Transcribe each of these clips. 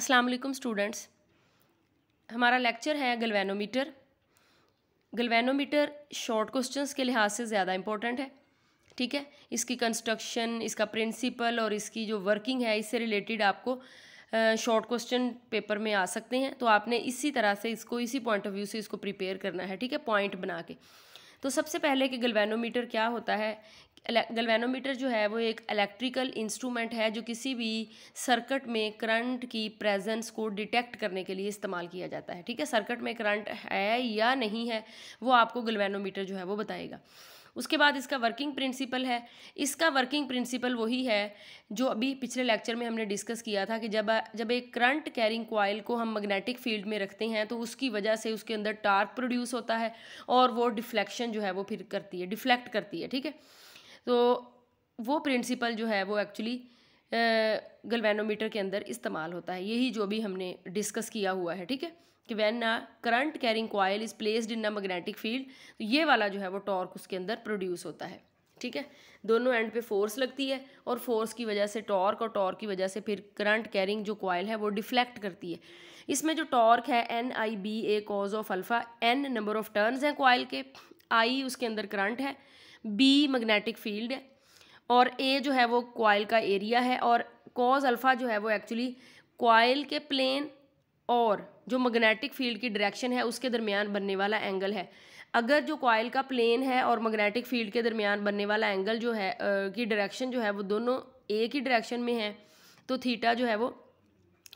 Aslam students हमारा lecture है galvanometer galvanometer short questions के लिहाज से ज़्यादा इंपॉर्टेंट है ठीक है इसकी कंस्ट्रक्शन इसका प्रिंसिपल और इसकी जो वर्किंग है इससे रिलेटेड आपको शॉर्ट क्वेश्चन पेपर में आ सकते हैं तो आपने इसी तरह से इसको इसी पॉइंट ऑफ व्यू से इसको प्रिपेयर करना है ठीक है पॉइंट बना के तो सबसे पहले कि गलवेनोमीटर क्या होता है गलवेनोमीटर जो है वो एक इलेक्ट्रिकल इंस्ट्रूमेंट है जो किसी भी सर्किट में करंट की प्रेजेंस को डिटेक्ट करने के लिए इस्तेमाल किया जाता है ठीक है सर्किट में करंट है या नहीं है वो आपको गलवेनोमीटर जो है वो बताएगा उसके बाद इसका वर्किंग प्रिंसिपल है इसका वर्किंग प्रिंसिपल वही है जो अभी पिछले लेक्चर में हमने डिस्कस किया था कि जब जब एक करंट कैरिंग कॉयल को हम मैग्नेटिक फील्ड में रखते हैं तो उसकी वजह से उसके अंदर टार्क प्रोड्यूस होता है और वो डिफ्लेक्शन जो है वो फिर करती है डिफ्लेक्ट करती है ठीक है तो वो प्रिंसिपल जो है वो एक्चुअली गलवेनोमीटर के अंदर इस्तेमाल होता है यही जो भी हमने डिस्कस किया हुआ है ठीक है कि वैन ना current carrying coil is placed in a magnetic field तो ये वाला जो है वो टॉर्क उसके अंदर प्रोड्यूस होता है ठीक है दोनों एंड पे फोर्स लगती है और फोर्स की वजह से टॉर्क और टॉर्क की वजह से फिर करंट कैरिंग जो कॉयल है वो डिफ्लेक्ट करती है इसमें जो टॉर्क है N I B A cos of alpha N number of turns हैं कॉयल के आई उसके अंदर करंट है बी मैग्नेटिक फील्ड है और ए जो है वो कॉयल का एरिया है और कॉज अल्फ़ा जो है वो एक्चुअली कॉयल के प्लेन और जो मैग्नेटिक फील्ड की डायरेक्शन है उसके दरमियान बनने वाला एंगल है अगर जो कॉयल का प्लेन है और मैग्नेटिक फील्ड के दरमियान बनने वाला एंगल जो है आ, की डायरेक्शन जो है वो दोनों ए की डायरेक्शन में है तो थीटा जो है वो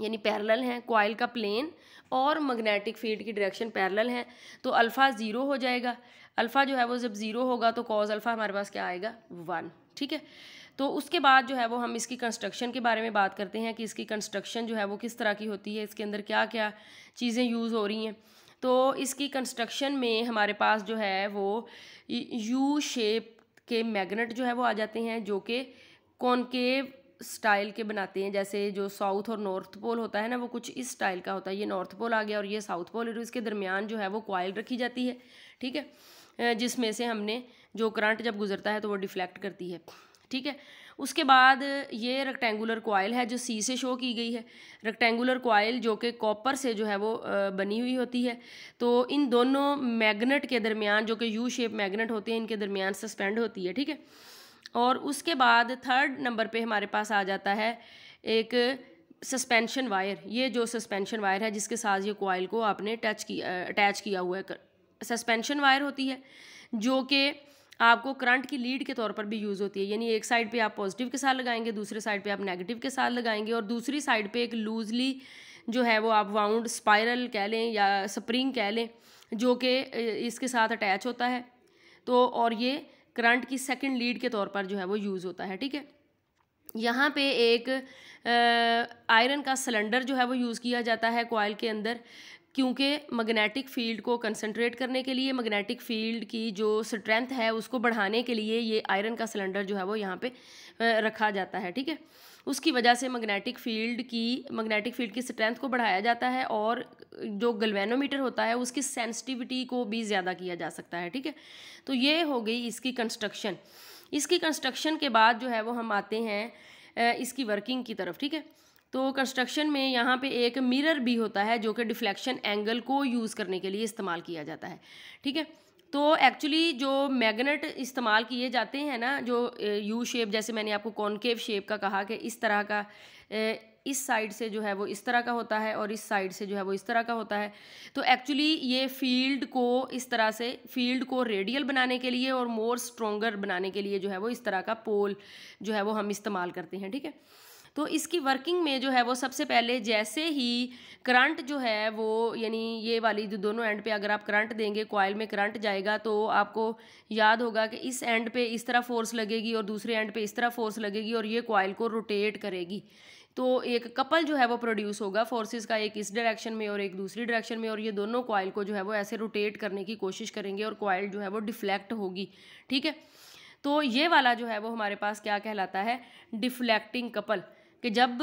यानी पैरेलल हैं कॉयल का प्लेन और मैग्नेटिक फील्ड की डायरेक्शन पैरेलल है तो अल्फ़ा ज़ीरो हो जाएगा अल्फ़ा जो है वो जब ज़ीरो होगा तो कॉज अल्फ़ा हमारे पास क्या आएगा वन ठीक है तो उसके बाद जो है वो हम इसकी कंस्ट्रक्शन के बारे में बात करते हैं कि इसकी कंस्ट्रक्शन जो है वो किस तरह की होती है इसके अंदर क्या क्या चीज़ें यूज़ हो रही हैं तो इसकी कंस्ट्रक्शन में हमारे पास जो है वो यू शेप के मैग्नेट जो है वो आ जाते हैं जो कि कॉनकेव स्टाइल के बनाते हैं जैसे जो साउथ और नॉर्थ पोल होता है ना वो कुछ इस स्टाइल का होता है ये नॉर्थ पोल आ गया और ये साउथ पोल इसके दरमियान जो है वो क्वाइल रखी जाती है ठीक है जिसमें से हमने जो करंट जब गुजरता है तो वो डिफ्लेक्ट करती है ठीक है उसके बाद ये रेक्टेंगुलर कोयल है जो सी से शो की गई है रेक्टेंगुलर कोयल जो कि कॉपर से जो है वो बनी हुई होती है तो इन दोनों मैग्नेट के दरमियान जो कि यू शेप मैग्नेट होते हैं इनके दरमियान सस्पेंड होती है ठीक है और उसके बाद थर्ड नंबर पे हमारे पास आ जाता है एक सस्पेंशन वायर ये जो सस्पेंशन वायर है जिसके साथ ये कोयल को आपने टच किया अटैच किया हुआ है सस्पेंशन वायर होती है जो कि आपको करंट की लीड के तौर पर भी यूज़ होती है यानी एक साइड पे आप पॉजिटिव के साथ लगाएंगे दूसरे साइड पे आप नेगेटिव के साथ लगाएंगे और दूसरी साइड पे एक लूजली जो है वो आप वाउंड स्पायरल कह लें या स्प्रिंग कह लें जो कि इसके साथ अटैच होता है तो और ये करंट की सेकेंड लीड के तौर पर जो है वो यूज़ होता है ठीक है यहाँ पे एक आयरन का सिलेंडर जो है वो यूज़ किया जाता है कोयल के अंदर क्योंकि मैग्नेटिक फील्ड को कंसनट्रेट करने के लिए मैग्नेटिक फील्ड की जो स्ट्रेंथ है उसको बढ़ाने के लिए ये आयरन का सिलेंडर जो है वो यहाँ पे रखा जाता है ठीक है उसकी वजह से मैग्नेटिक फील्ड की मैग्नेटिक फील्ड की स्ट्रेंथ को बढ़ाया जाता है और जो गलवेनोमीटर होता है उसकी सेंसिटिविटी को भी ज़्यादा किया जा सकता है ठीक है तो ये हो गई इसकी कंस्ट्रक्शन इसकी कंस्ट्रक्शन के बाद जो है वो हम आते हैं इसकी वर्किंग की तरफ ठीक है तो कंस्ट्रक्शन में यहाँ पे एक मिरर भी होता है जो कि डिफ्लेक्शन एंगल को यूज़ करने के लिए इस्तेमाल किया जाता है ठीक है तो एक्चुअली जो मैग्नेट इस्तेमाल किए जाते हैं ना जो यू शेप जैसे मैंने आपको कॉनकेव शेप का कहा कि इस तरह का इस साइड से जो है वो इस तरह का होता है और इस साइड से जो है वो इस तरह का होता है तो एक्चुअली ये फील्ड को इस तरह से फील्ड को रेडियल बनाने के लिए और मोर स्ट्रोंगर बनाने के लिए जो है वो इस तरह का पोल जो है वो हम इस्तेमाल करते हैं ठीक है तो इसकी वर्किंग में जो है वो सबसे पहले जैसे ही करंट जो है वो यानी ये वाली जो दोनों एंड पे अगर आप करंट देंगे कॉयल में करंट जाएगा तो आपको याद होगा कि इस एंड पे इस तरह फोर्स लगेगी और दूसरे एंड पे इस तरह फोर्स लगेगी और ये कॉयल को रोटेट करेगी तो एक कपल जो है वो प्रोड्यूस होगा फोर्सेस का एक इस डायरेक्शन में और एक दूसरी डायरेक्शन में और ये दोनों कॉयल को जो है वो ऐसे रोटेट करने की कोशिश करेंगे और कॉयल जो है वो डिफ्लेक्ट होगी ठीक है तो ये वाला जो है वो हमारे पास क्या कहलाता है डिफ्लेक्टिंग कपल कि जब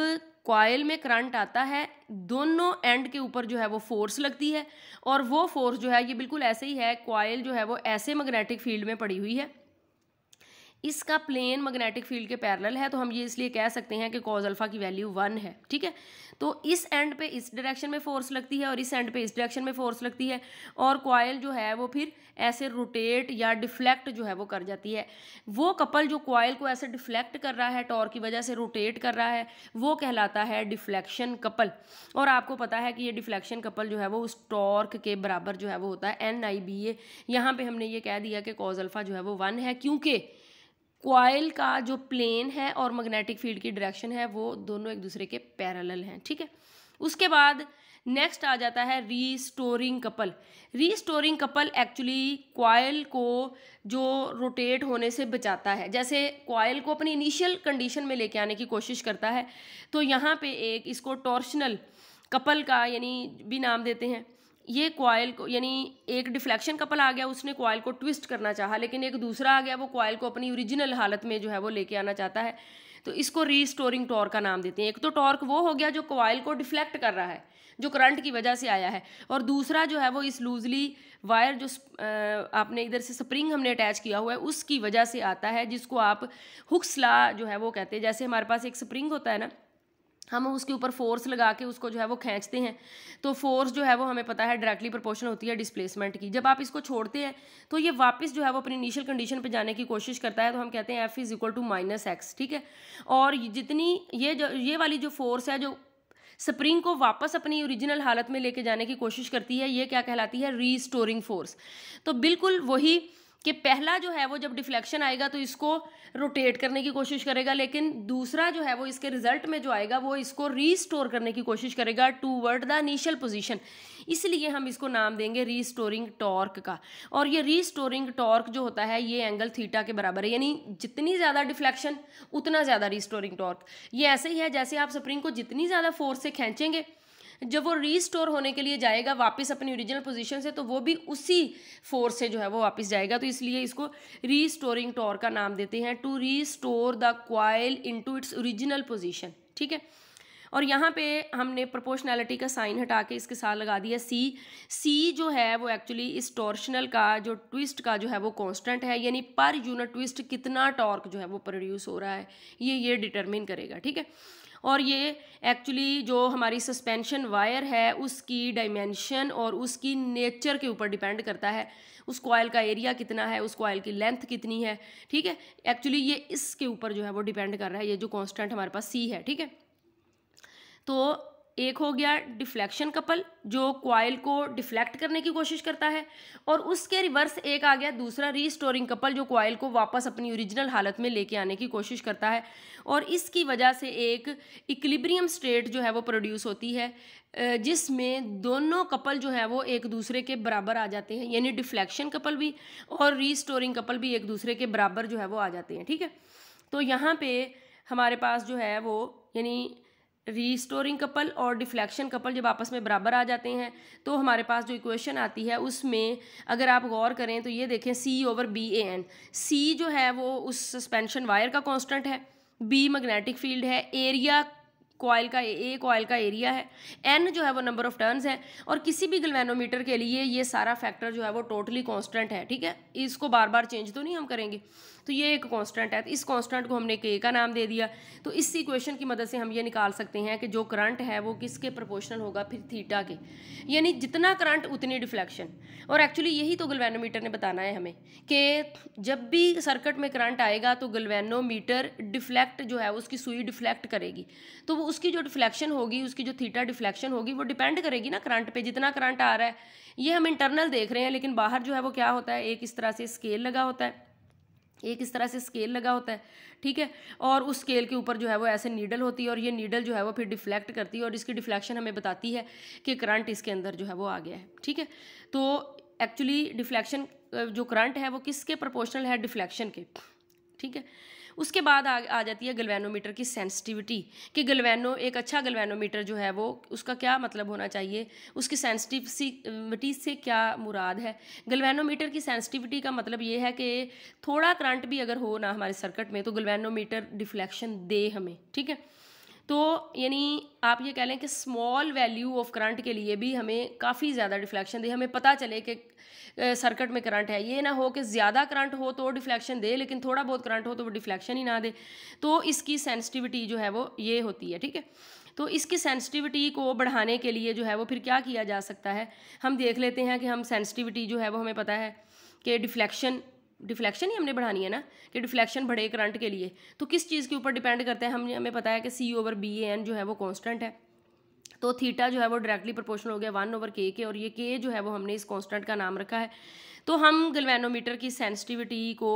कॉयल में करंट आता है दोनों एंड के ऊपर जो है वो फोर्स लगती है और वो फोर्स जो है ये बिल्कुल ऐसे ही है कॉयल जो है वो ऐसे मैग्नेटिक फील्ड में पड़ी हुई है इसका प्लेन मैग्नेटिक फील्ड के पैरेलल है तो हम ये इसलिए कह सकते हैं कि कॉज अल्फा की वैल्यू वन है ठीक है तो इस एंड पे इस डायरेक्शन में फोर्स लगती है और इस एंड पे इस डायरेक्शन में फोर्स लगती है और कॉयल जो है वो फिर ऐसे रोटेट या डिफ्लेक्ट जो है वो कर जाती है वो कपल जो कॉयल को ऐसे डिफ्लेक्ट कर रहा है टॉर की वजह से रोटेट कर रहा है वो कहलाता है डिफ्लेक्शन कपल और आपको पता है कि ये डिफ्लेक्शन कपल जो है वो उस टॉर्क के बराबर जो है वो होता है एन आई बी ए यहाँ पर हमने ये कह दिया कि कॉज अल्फा जो है वो वन है क्योंकि क्वाइल का जो प्लेन है और मैग्नेटिक फील्ड की डायरेक्शन है वो दोनों एक दूसरे के पैरेलल हैं ठीक है उसके बाद नेक्स्ट आ जाता है restoring couple restoring couple actually coil को जो रोटेट होने से बचाता है जैसे क्वाइल को अपनी इनिशियल कंडीशन में लेके आने की कोशिश करता है तो यहाँ पे एक इसको टॉर्शनल कपल का यानी भी नाम देते हैं ये कॉयल को यानी एक डिफ्लेक्शन कपल आ गया उसने कॉयल को ट्विस्ट करना चाहा लेकिन एक दूसरा आ गया वो कॉयल को अपनी ओरिजिनल हालत में जो है वो लेके आना चाहता है तो इसको रीस्टोरिंग टॉर्क का नाम देते हैं एक तो टॉर्क वो हो गया जो कॉयल को डिफ्लेक्ट कर रहा है जो करंट की वजह से आया है और दूसरा जो है वो इस लूजली वायर जो आपने इधर से स्प्रिंग हमने अटैच किया हुआ है उसकी वजह से आता है जिसको आप हुक्सला जो है वो कहते हैं जैसे हमारे पास एक स्प्रिंग होता है ना हम उसके ऊपर फोर्स लगा के उसको जो है वो खींचते हैं तो फोर्स जो है वो हमें पता है डायरेक्टली प्रोपोर्शन होती है डिस्प्लेसमेंट की जब आप इसको छोड़ते हैं तो ये वापस जो है वो अपनी इनिशियल कंडीशन पे जाने की कोशिश करता है तो हम कहते हैं F is equal to minus X ठीक है और जितनी ये जो ये वाली जो फोर्स है जो स्प्रिंग को वापस अपनी ओरिजिनल हालत में लेके जाने की कोशिश करती है ये क्या कहलाती है स्टोरिंग फोर्स तो बिल्कुल वही कि पहला जो है वो जब डिफ्लेक्शन आएगा तो इसको रोटेट करने की कोशिश करेगा लेकिन दूसरा जो है वो इसके रिजल्ट में जो आएगा वो इसको रीस्टोर करने की कोशिश करेगा toward the initial position इसलिए हम इसको नाम देंगे रीस्टोरिंग टॉर्क का और ये रीस्टोरिंग टॉर्क जो होता है ये एंगल थीटा के बराबर है यानी जितनी ज़्यादा डिफ्लेक्शन उतना ज़्यादा रीस्टोरिंग टॉर्क ये ऐसे ही है जैसे आप स्प्रिंग को जितनी ज़्यादा फोर्स से खींचेंगे जब वो रीस्टोर होने के लिए जाएगा वापस अपनी ओरिजिनल पोजीशन से तो वो भी उसी फोर्स से जो है वो वापस जाएगा तो इसलिए इसको रीस्टोरिंग टॉर का नाम देते हैं to restore the coil into its original position ठीक है और यहाँ पे हमने प्रोपोर्शनैलिटी का साइन हटा के इसके साथ लगा दिया सी सी जो है वो एक्चुअली इस टॉर्शनल का जो ट्विस्ट का जो है वो कांस्टेंट है यानी पर यूनिट ट्विस्ट कितना टॉर्क जो है वो प्रोड्यूस हो रहा है ये ये डिटर्मिन करेगा ठीक है और ये एक्चुअली जो हमारी सस्पेंशन वायर है उसकी डायमेंशन और उसकी नेचर के ऊपर डिपेंड करता है उस कॉयल का एरिया कितना है उस कॉयल की लेंथ कितनी है ठीक है एक्चुअली ये इसके ऊपर जो है वो डिपेंड कर रहा है ये जो कॉन्स्टेंट हमारे पास सी है ठीक है तो एक हो गया डिफ्लेक्शन कपल जो क्वाइल को डिफ्लेक्ट करने की कोशिश करता है और उसके रिवर्स एक आ गया दूसरा रीस्टोरिंग कपल जो क्वाइल को वापस अपनी ओरिजिनल हालत में लेके आने की कोशिश करता है और इसकी वजह से एक इक्लिब्रियम स्टेट जो है वो प्रोड्यूस होती है जिसमें दोनों कपल जो है वो एक दूसरे के बराबर आ जाते हैं यानी डिफ्लेक्शन कपल भी और रीस्टोरिंग कपल भी एक दूसरे के बराबर जो है वो आ जाते हैं ठीक है तो यहाँ पर हमारे पास जो है वो यानी रीस्टोरिंग कपल और डिफ्लेक्शन कपल जब आपस में बराबर आ जाते हैं तो हमारे पास जो इक्वेशन आती है उसमें अगर आप गौर करें तो ये देखें C over B A N C जो है वो उस सस्पेंशन वायर का कांस्टेंट है बी मैग्नेटिक फील्ड है एरिया कॉयल का ए कॉयल का एरिया है एन जो है वो नंबर ऑफ टर्न्स है और किसी भी गलवेनोमीटर के लिए ये सारा फैक्टर जो है वो टोटली कॉन्स्टेंट है ठीक है इसको बार बार चेंज तो नहीं हम करेंगे तो ये एक कॉन्स्टेंट है तो इस कॉन्स्टेंट को हमने के का नाम दे दिया तो इस इक्वेशन की मदद से हम ये निकाल सकते हैं कि जो करंट है वो किसके प्रपोर्शनल होगा फिर थीटा के यानी जितना करंट उतनी डिफ्लेक्शन और एक्चुअली यही तो गलवेनोमीटर ने बताना है हमें कि जब भी सर्किट में करंट आएगा तो गलवेनोमीटर डिफ्लेक्ट जो है उसकी सुई डिफ्लेक्ट करेगी तो वो उसकी जो डिफ्लेक्शन होगी उसकी जो थीटा डिफ्लेक्शन होगी वो डिपेंड करेगी ना करंट पे जितना करंट आ रहा है ये हम इंटरनल देख रहे हैं लेकिन बाहर जो है वो क्या होता है एक इस तरह से स्केल लगा होता है एक इस तरह से स्केल लगा होता है ठीक है और उस स्केल के ऊपर जो है वो ऐसे नीडल होती है और ये नीडल जो है वो फिर डिफ्लेक्ट करती है और इसकी डिफ्लेक्शन हमें बताती है कि करंट इसके अंदर जो है वो आ गया है ठीक है तो एक्चुअली डिफ्लेक्शन जो करंट है वो किसके प्रोपोर्शनल है डिफ्लेक्शन के ठीक है उसके बाद आ, आ जाती है गलवेनोमीटर की सेंसिटिविटी कि गलवेनो एक अच्छा गलवेनोमीटर जो है वो उसका क्या मतलब होना चाहिए उसकी सेंसिटिविटी से क्या मुराद है गलवेनोमीटर की सेंसिटिविटी का मतलब ये है कि थोड़ा करंट भी अगर हो ना हमारे सर्किट में तो गलवेनोमीटर डिफ्लेक्शन दे हमें ठीक है तो यानी आप ये कह लें कि स्मॉल वैल्यू ऑफ करंट के लिए भी हमें काफ़ी ज़्यादा डिफ्लेक्शन दे हमें पता चले कि सर्किट में करंट है ये ना हो कि ज़्यादा करंट हो तो डिफ्लेक्शन दे लेकिन थोड़ा बहुत करंट हो तो वो डिफ्लेक्शन ही ना दे तो इसकी सेंसिटिविटी जो है वो ये होती है ठीक है तो इसकी सेंसिटिविटी को बढ़ाने के लिए जो है वो फिर क्या किया जा सकता है हम देख लेते हैं कि हम सेंसिटिविटी जो है वो हमें पता है कि डिफ्लेक्शन डिफ्लेक्शन ही हमने बढ़ानी है ना कि डिफ्लेक्शन बढ़े करंट के लिए तो किस चीज़ के ऊपर डिपेंड करता है हमने हमें पता है कि C over B A N जो है वो कॉन्स्टेंट है तो थीटा जो है वो डायरेक्टली प्रोपोर्शनल हो गया वन ओवर के के और ये के जो है वो हमने इस कांस्टेंट का नाम रखा है तो हम गलवेनोमीटर की सेंसिटिविटी को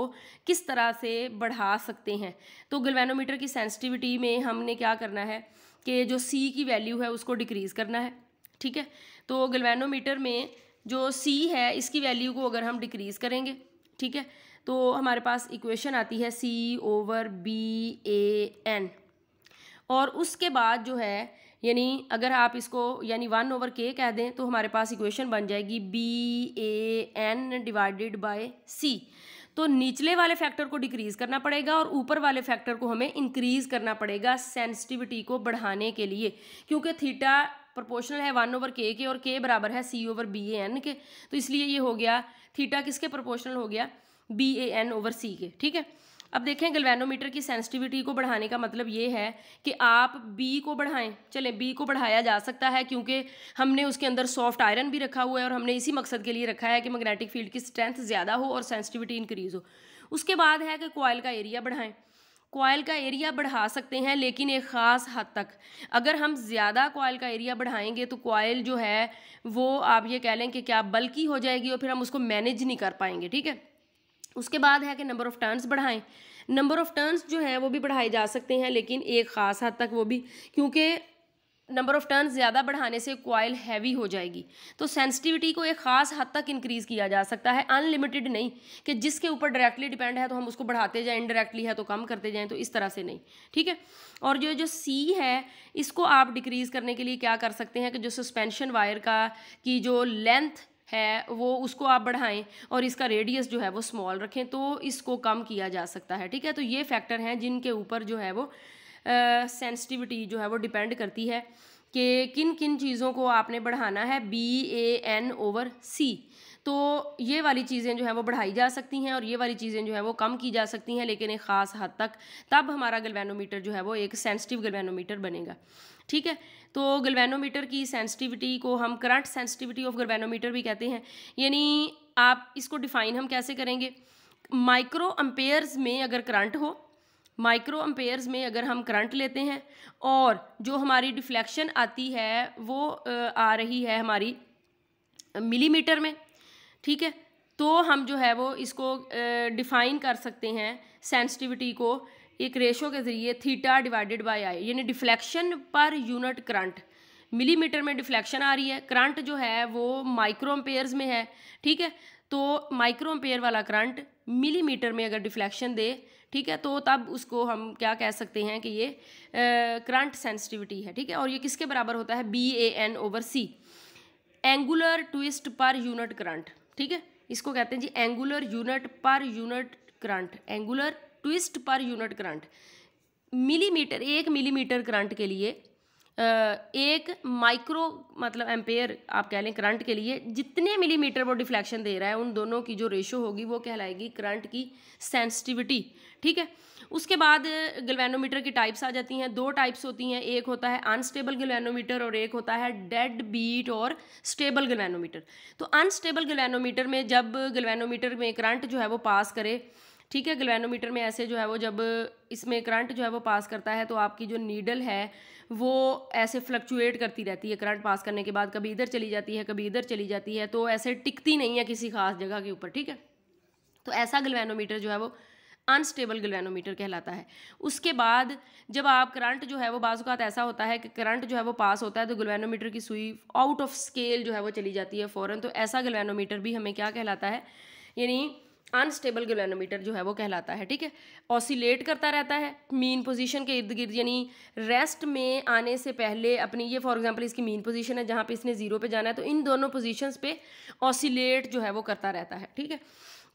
किस तरह से बढ़ा सकते हैं तो गलवेनोमीटर की सेंसिटिविटी में हमने क्या करना है कि जो सी की वैल्यू है उसको डिक्रीज़ करना है ठीक है तो गलवेनोमीटर में जो सी है इसकी वैल्यू को अगर हम डिक्रीज़ करेंगे ठीक है तो हमारे पास इक्वेशन आती है C over B A N और उसके बाद जो है यानी अगर आप इसको यानी वन ओवर के कह दें तो हमारे पास इक्वेशन बन जाएगी B A N divided by C तो निचले वाले फैक्टर को डिक्रीज़ करना पड़ेगा और ऊपर वाले फैक्टर को हमें इंक्रीज़ करना पड़ेगा सेंसिटिविटी को बढ़ाने के लिए क्योंकि थीटा प्रोपोर्शनल है वन ओवर के के और के बराबर है C over B A N के तो इसलिए ये हो गया थीटा किसके प्रोपोर्शनल हो गया B A N over C के ठीक है अब देखें गलवेनोमीटर की सेंसिटिविटी को बढ़ाने का मतलब ये है कि आप बी को बढ़ाएं चलें बी को बढ़ाया जा सकता है क्योंकि हमने उसके अंदर सॉफ्ट आयरन भी रखा हुआ है और हमने इसी मकसद के लिए रखा है कि मैग्नेटिक फील्ड की स्ट्रेंथ ज़्यादा हो और सेंसिटिविटी इंक्रीज़ हो उसके बाद है कि कॉयल का एरिया बढ़ाएं कोयल का एरिया बढ़ा सकते हैं लेकिन एक ख़ास हद तक अगर हम ज़्यादा कोयल का एरिया बढ़ाएंगे तो कोयल जो है वो आप ये कह लें कि क्या बल्कि हो जाएगी और फिर हम उसको मैनेज नहीं कर पाएंगे ठीक है उसके बाद है कि नंबर ऑफ़ टर्न्स बढ़ाएं नंबर ऑफ़ टर्न्स जो हैं वो भी बढ़ाए जा सकते हैं लेकिन एक ख़ास हद तक वो भी क्योंकि नंबर ऑफ़ टर्न ज़्यादा बढ़ाने से क्वाइल हैवी हो जाएगी तो सेंसिटिविटी को एक ख़ास हद तक इंक्रीज़ किया जा सकता है अनलिमिटेड नहीं कि जिसके ऊपर डायरेक्टली डिपेंड है तो हम उसको बढ़ाते जाएं इनडायरेक्टली है तो कम करते जाएं तो इस तरह से नहीं ठीक है और जो जो सी है इसको आप डिक्रीज़ करने के लिए क्या कर सकते हैं कि जो सस्पेंशन वायर का की जो लेंथ है वो उसको आप बढ़ाएं और इसका रेडियस जो है वो स्मॉल रखें तो इसको कम किया जा सकता है ठीक है तो ये फैक्टर हैं जिनके ऊपर जो है वो सेंसिटिविटी जो है वो डिपेंड करती है कि किन किन चीज़ों को आपने बढ़ाना है B A N over C तो ये वाली चीज़ें जो हैं वो बढ़ाई जा सकती हैं और ये वाली चीज़ें जो हैं वो कम की जा सकती हैं लेकिन एक ख़ास हद तक तब हमारा गलवेनोमीटर जो है वो एक सेंसिटिव गलवेनोमीटर बनेगा ठीक है तो गलवेनोमीटर की सेंसिटिविटी को हम करंट सेंसिटिविटी ऑफ गलवेनोमीटर भी कहते हैं यानी आप इसको डिफ़ाइन हम कैसे करेंगे माइक्रो अम्पेयर्स में अगर करंट हो माइक्रो अम्पेयर्स में अगर हम करंट लेते हैं और जो हमारी डिफ्लेक्शन आती है वो आ रही है हमारी मिलीमीटर में ठीक है तो हम जो है वो इसको डिफ़ाइन कर सकते हैं सेंसिटिविटी को एक रेशो के ज़रिए थीटा डिवाइडेड बाय आई यानी डिफ्लेक्शन पर यूनिट करंट मिलीमीटर में डिफ्लेक्शन आ रही है करंट जो है वो माइक्रो अम्पेयर्स में है ठीक है तो माइक्रो अम्पेयर वाला करंट मिलीमीटर में अगर डिफ्लेक्शन दे ठीक है तो तब उसको हम क्या कह सकते हैं कि ये करंट सेंसिटिविटी है ठीक है और ये किसके बराबर होता है B A N over C angular twist पर यूनिट करंट ठीक है इसको कहते हैं जी एंगुलर यूनिट पर यूनिट करंट एंगुलर ट्विस्ट पर यूनिट करंट मिलीमीटर एक मिलीमीटर करंट के लिए एक माइक्रो मतलब एम्पेयर आप कह लें करंट के लिए जितने मिलीमीटर वो डिफ्लेक्शन दे रहा है उन दोनों की जो रेशो होगी वो कहलाएगी करंट की सेंसिटिविटी ठीक है उसके बाद गलवेनोमीटर की टाइप्स आ जाती हैं दो टाइप्स होती हैं एक होता है अनस्टेबल गलवेनोमीटर और एक होता है डेड बीट और स्टेबल गलवेनोमीटर तो अनस्टेबल गलवेनोमीटर में जब गलवेनोमीटर में करंट जो है वो पास करे ठीक है गलवेनोमीटर में ऐसे जो है वो जब इसमें करंट जो है वो पास करता है तो आपकी जो नीडल है वो ऐसे फ्लक्चुएट करती रहती है करंट पास करने के बाद कभी इधर चली जाती है कभी इधर चली जाती है तो ऐसे टिकती नहीं है किसी खास जगह के ऊपर ठीक है तो ऐसा गलवेनोमीटर जो है वो अनस्टेबल गलवेनोमीटर कहलाता है उसके बाद जब आप करंट जो है वो बाजूकात ऐसा होता है कि करंट जो है वो पास होता है तो गलवेनोमीटर की सुई आउट ऑफ स्केल जो है वो चली जाती है फ़ौरन तो ऐसा गलवेनोमीटर भी हमें क्या कहलाता है यानी अनस्टेबल गलोनोमीटर जो है वो कहलाता है ठीक है ऑसिलेट करता रहता है मीन पोजीशन के इर्द गिर्द यानी रेस्ट में आने से पहले अपनी ये फॉर एग्जांपल इसकी मीन पोजीशन है जहाँ पे इसने जीरो पे जाना है तो इन दोनों पोजीशंस पे ऑसिलेट जो है वो करता रहता है ठीक है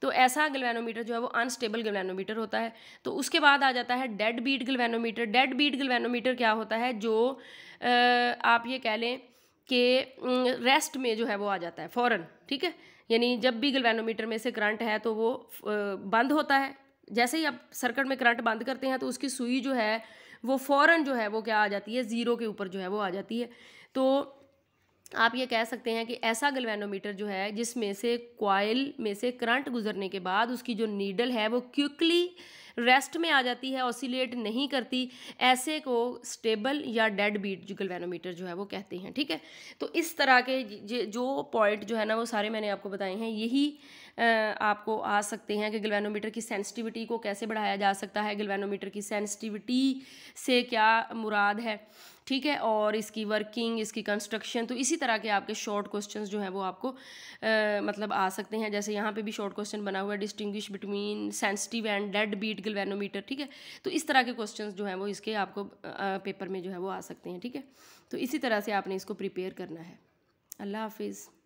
तो ऐसा ग्लवेनोमीटर जो है वो अनस्टेबल गलवैनोमीटर होता है तो उसके बाद आ जाता है dead beat galvanometer dead beat galvanometer क्या होता है जो आप ये कह लें कि रेस्ट में जो है वो आ जाता है फ़ौरन ठीक है यानी जब भी गलवेनोमीटर में से करंट है तो वो बंद होता है जैसे ही आप सर्किट में करंट बंद करते हैं तो उसकी सुई जो है वो फ़ौर जो है वो क्या आ जाती है ज़ीरो के ऊपर जो है वो आ जाती है तो आप ये कह सकते हैं कि ऐसा गलवेनोमीटर जो है जिसमें से कॉयल में से करंट गुजरने के बाद उसकी जो नीडल है वो क्विकली रेस्ट में आ जाती है ऑसिलेट नहीं करती ऐसे को स्टेबल या डेड बीट गल्वेनोमीटर जो है वो कहते हैं ठीक है तो इस तरह के जो पॉइंट जो है ना वो सारे मैंने आपको बताए हैं यही आपको आ सकते हैं कि गलवेनोमीटर की सेंसिटिविटी को कैसे बढ़ाया जा सकता है गलवेनोमीटर की सेंसिटिविटी से क्या मुराद है ठीक है और इसकी वर्किंग इसकी कंस्ट्रक्शन तो इसी तरह के आपके शॉर्ट क्वेश्चन जो हैं वो आपको आ, मतलब आ सकते हैं जैसे यहाँ पे भी शॉर्ट क्वेश्चन बना हुआ है distinguish between sensitive and dead beat galvanometer ठीक है तो इस तरह के क्वेश्चन जो हैं वो इसके आपको आ, पेपर में जो है वो आ सकते हैं ठीक है तो इसी तरह से आपने इसको प्रिपेयर करना है अल्लाह हाफिज़